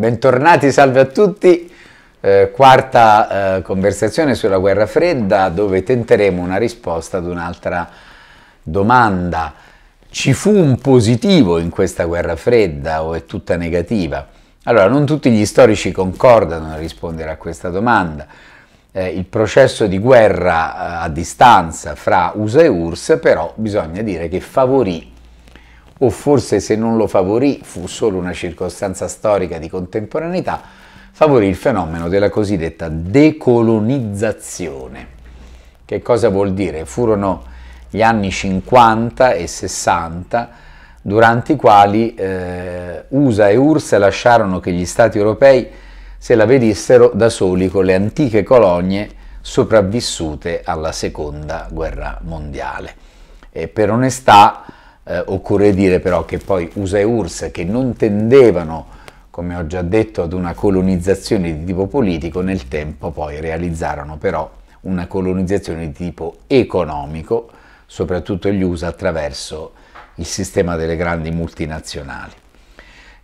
Bentornati, salve a tutti. Eh, quarta eh, conversazione sulla guerra fredda dove tenteremo una risposta ad un'altra domanda. Ci fu un positivo in questa guerra fredda o è tutta negativa? Allora, non tutti gli storici concordano a rispondere a questa domanda. Eh, il processo di guerra eh, a distanza fra USA e URSS però bisogna dire che favorì o forse se non lo favorì fu solo una circostanza storica di contemporaneità, favorì il fenomeno della cosiddetta decolonizzazione. Che cosa vuol dire? Furono gli anni 50 e 60 durante i quali eh, USA e URSS lasciarono che gli stati europei se la vedessero da soli con le antiche colonie sopravvissute alla seconda guerra mondiale. E per onestà, eh, occorre dire però che poi USA e URSS che non tendevano come ho già detto ad una colonizzazione di tipo politico nel tempo poi realizzarono però una colonizzazione di tipo economico soprattutto gli USA attraverso il sistema delle grandi multinazionali.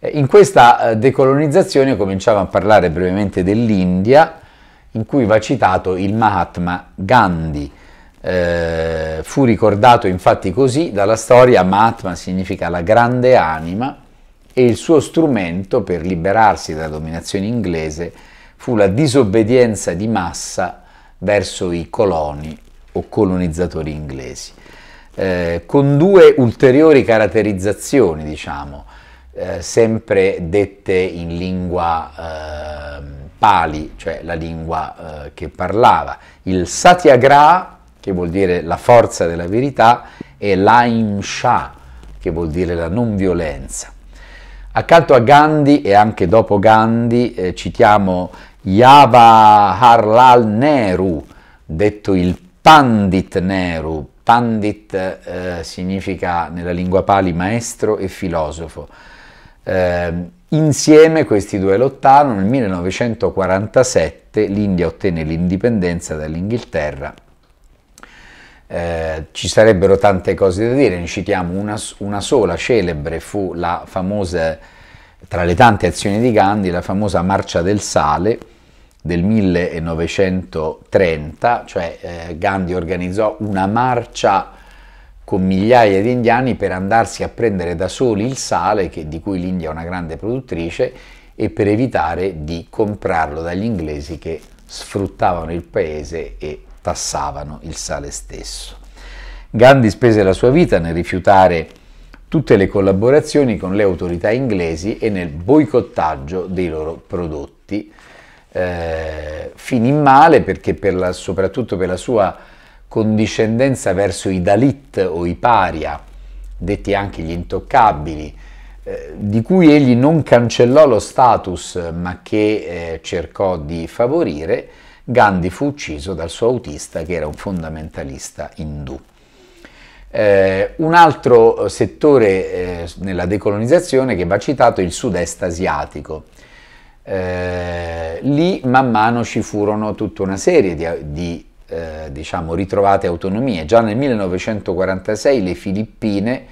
Eh, in questa eh, decolonizzazione cominciamo a parlare brevemente dell'India, in cui va citato il Mahatma Gandhi, eh, fu ricordato infatti così dalla storia, Mahatma significa la grande anima e il suo strumento per liberarsi dalla dominazione inglese fu la disobbedienza di massa verso i coloni o colonizzatori inglesi. Eh, con due ulteriori caratterizzazioni, diciamo, eh, sempre dette in lingua eh, pali, cioè la lingua eh, che parlava, il satyagraha che vuol dire la forza della verità, e l'Aimsha, che vuol dire la non violenza. Accanto a Gandhi e anche dopo Gandhi eh, citiamo Jawaharlal Nehru, detto il Pandit Nehru. Pandit eh, significa nella lingua pali maestro e filosofo. Eh, insieme questi due lottarono, nel 1947 l'India ottenne l'indipendenza dall'Inghilterra eh, ci sarebbero tante cose da dire, ne citiamo una, una, sola, celebre fu la famosa, tra le tante azioni di Gandhi, la famosa Marcia del Sale del 1930, cioè eh, Gandhi organizzò una marcia con migliaia di indiani per andarsi a prendere da soli il sale, che, di cui l'India è una grande produttrice, e per evitare di comprarlo dagli inglesi che sfruttavano il paese e tassavano il sale stesso. Gandhi spese la sua vita nel rifiutare tutte le collaborazioni con le autorità inglesi e nel boicottaggio dei loro prodotti. Eh, finì male perché per la, soprattutto per la sua condiscendenza verso i Dalit o i Paria, detti anche gli intoccabili, eh, di cui egli non cancellò lo status ma che eh, cercò di favorire, Gandhi fu ucciso dal suo autista che era un fondamentalista indù. Eh, un altro eh, settore eh, nella decolonizzazione che va citato è il sud-est asiatico. Eh, lì man mano ci furono tutta una serie di, di eh, diciamo, ritrovate autonomie. Già nel 1946 le Filippine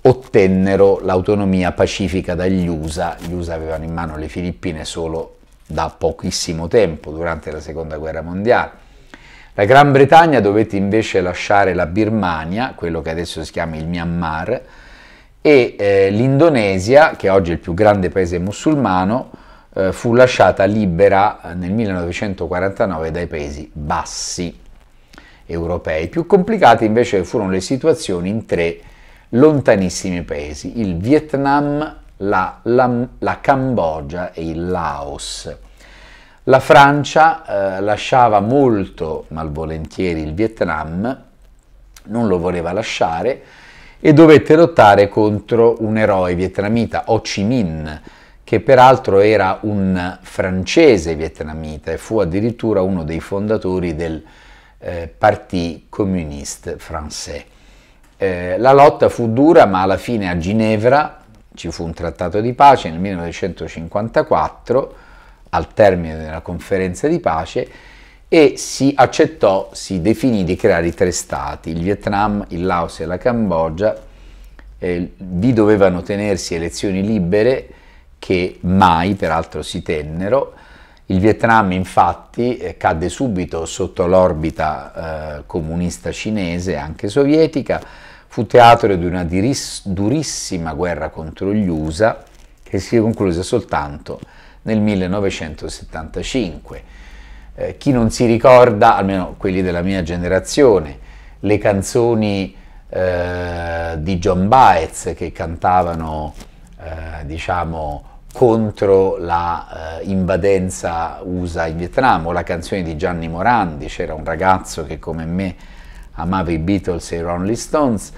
ottennero l'autonomia pacifica dagli USA. Gli USA avevano in mano le Filippine solo da pochissimo tempo durante la seconda guerra mondiale. La Gran Bretagna dovette invece lasciare la Birmania, quello che adesso si chiama il Myanmar, e eh, l'Indonesia, che oggi è il più grande paese musulmano, eh, fu lasciata libera eh, nel 1949 dai Paesi Bassi europei. Più complicate invece furono le situazioni in tre lontanissimi paesi, il Vietnam, la, la, la Cambogia e il Laos. La Francia eh, lasciava molto malvolentieri il Vietnam, non lo voleva lasciare e dovette lottare contro un eroe vietnamita, Ho Chi Minh, che peraltro era un francese vietnamita e fu addirittura uno dei fondatori del eh, Parti Communiste Français. Eh, la lotta fu dura, ma alla fine a Ginevra ci fu un trattato di pace nel 1954 al termine della conferenza di pace e si accettò, si definì di creare i tre stati, il Vietnam, il Laos e la Cambogia, eh, vi dovevano tenersi elezioni libere che mai peraltro si tennero. Il Vietnam infatti eh, cadde subito sotto l'orbita eh, comunista cinese anche sovietica, fu teatro di una durissima guerra contro gli USA che si concluse soltanto nel 1975. Eh, chi non si ricorda, almeno quelli della mia generazione, le canzoni eh, di John Baez che cantavano, eh, diciamo, contro l'invadenza eh, invadenza USA in Vietnam, o la canzone di Gianni Morandi, c'era un ragazzo che come me amava i Beatles e i Rolling Stones,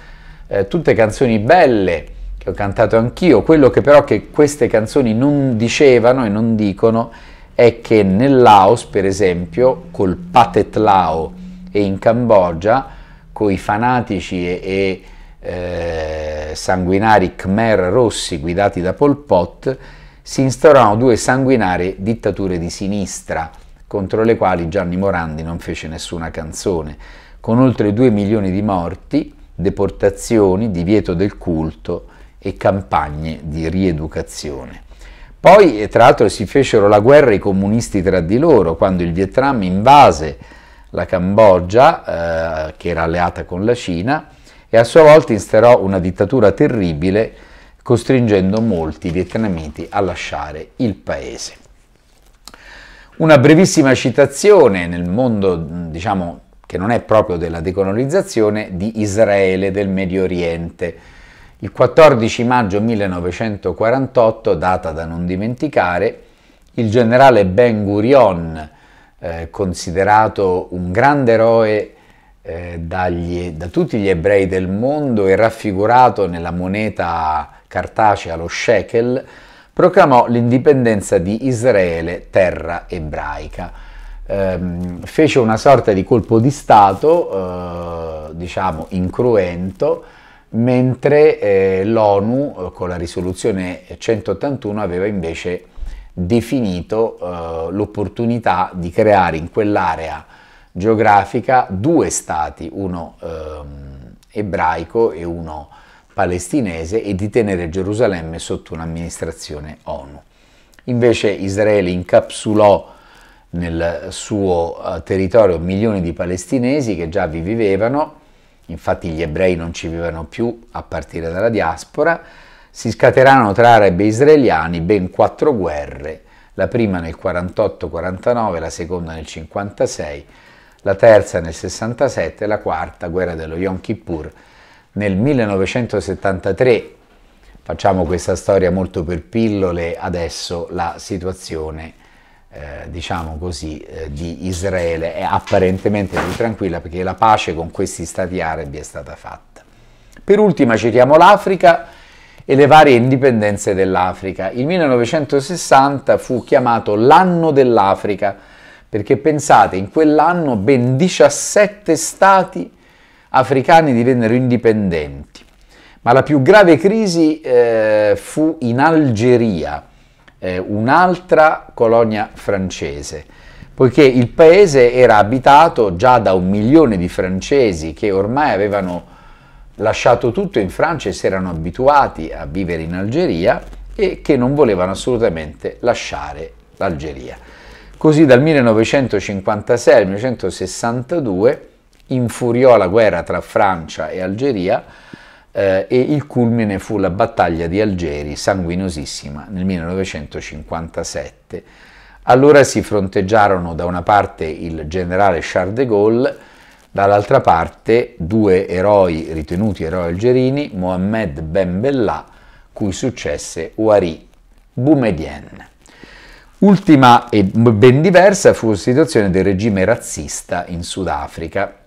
eh, tutte canzoni belle che ho cantato anch'io, quello che però che queste canzoni non dicevano e non dicono è che nel Laos, per esempio, col Patet Lao e in Cambogia, con i fanatici e, e eh, sanguinari Khmer rossi guidati da Pol Pot, si instaurano due sanguinarie dittature di sinistra contro le quali Gianni Morandi non fece nessuna canzone con oltre 2 milioni di morti, deportazioni, divieto del culto e campagne di rieducazione. Poi, eh, tra l'altro, si fecero la guerra i comunisti tra di loro quando il Vietnam invase la Cambogia, eh, che era alleata con la Cina, e a sua volta instaurò una dittatura terribile, costringendo molti vietnamiti a lasciare il paese. Una brevissima citazione nel mondo, diciamo, che non è proprio della decolonizzazione, di Israele del Medio Oriente. Il 14 maggio 1948, data da non dimenticare, il generale Ben Gurion, eh, considerato un grande eroe eh, dagli, da tutti gli ebrei del mondo e raffigurato nella moneta cartacea, lo shekel, proclamò l'indipendenza di Israele, terra ebraica ehm, fece una sorta di colpo di Stato, eh, diciamo incruento, mentre eh, l'ONU eh, con la risoluzione 181 aveva invece definito eh, l'opportunità di creare in quell'area geografica due stati, uno ehm, ebraico e uno palestinese e di tenere Gerusalemme sotto un'amministrazione ONU. Invece Israele incapsulò nel suo eh, territorio milioni di palestinesi che già vi vivevano, infatti gli ebrei non ci vivevano più a partire dalla diaspora, si scatenarono tra arabi e israeliani ben quattro guerre, la prima nel 48-49, la seconda nel 56, la terza nel 67 e la quarta, guerra dello Yom Kippur, nel 1973. Facciamo questa storia molto per pillole, adesso la situazione eh, diciamo così, eh, di Israele è apparentemente più tranquilla perché la pace con questi stati arabi è stata fatta. Per ultima citiamo l'Africa e le varie indipendenze dell'Africa. Il 1960 fu chiamato l'anno dell'Africa perché pensate, in quell'anno ben 17 stati africani divennero indipendenti, ma la più grave crisi eh, fu in Algeria eh, un'altra colonia francese, poiché il paese era abitato già da un milione di francesi che ormai avevano lasciato tutto in Francia e si erano abituati a vivere in Algeria e che non volevano assolutamente lasciare l'Algeria. Così dal 1956 al 1962 infuriò la guerra tra Francia e Algeria eh, e il culmine fu la battaglia di Algeri, sanguinosissima, nel 1957. Allora si fronteggiarono da una parte il generale Charles de Gaulle, dall'altra parte due eroi ritenuti eroi algerini, Mohamed Ben Bella, cui successe Ouari Boumedienne. Ultima e ben diversa fu la situazione del regime razzista in Sudafrica,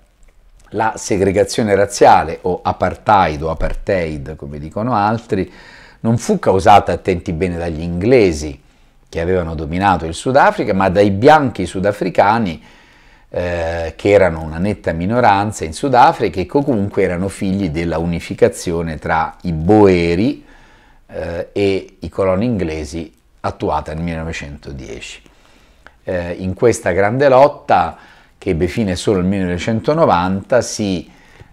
la segregazione razziale o apartheid o apartheid, come dicono altri, non fu causata, attenti bene, dagli inglesi che avevano dominato il Sudafrica, ma dai bianchi sudafricani eh, che erano una netta minoranza in Sudafrica e comunque erano figli della unificazione tra i boeri eh, e i coloni inglesi attuata nel 1910. Eh, in questa grande lotta che ebbe fine solo nel 1990, si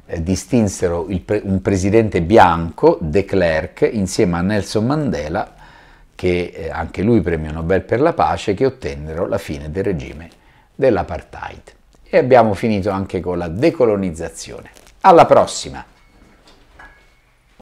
eh, distinsero pre un presidente bianco, De Klerk, insieme a Nelson Mandela, che eh, anche lui premio Nobel per la pace, che ottennero la fine del regime dell'apartheid. E abbiamo finito anche con la decolonizzazione. Alla prossima!